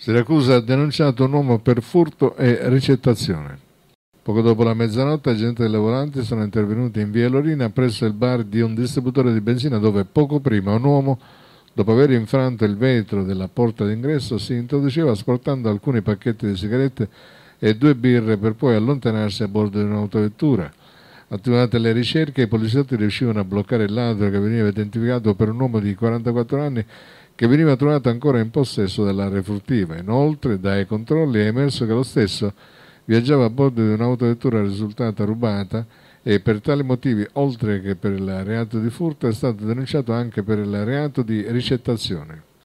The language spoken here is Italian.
Siracusa ha denunciato un uomo per furto e ricettazione. Poco dopo la mezzanotte, agenti delle volanti sono intervenuti in via Lorina presso il bar di un distributore di benzina dove poco prima un uomo, dopo aver infranto il vetro della porta d'ingresso, si introduceva asportando alcuni pacchetti di sigarette e due birre per poi allontanarsi a bordo di un'autovettura. Attivate le ricerche, i poliziotti riuscivano a bloccare il ladro che veniva identificato per un uomo di 44 anni che veniva trovato ancora in possesso dell'area furtiva. Inoltre, dai controlli è emerso che lo stesso viaggiava a bordo di un'autovettura risultata rubata e per tali motivi, oltre che per il reato di furto, è stato denunciato anche per il reato di ricettazione.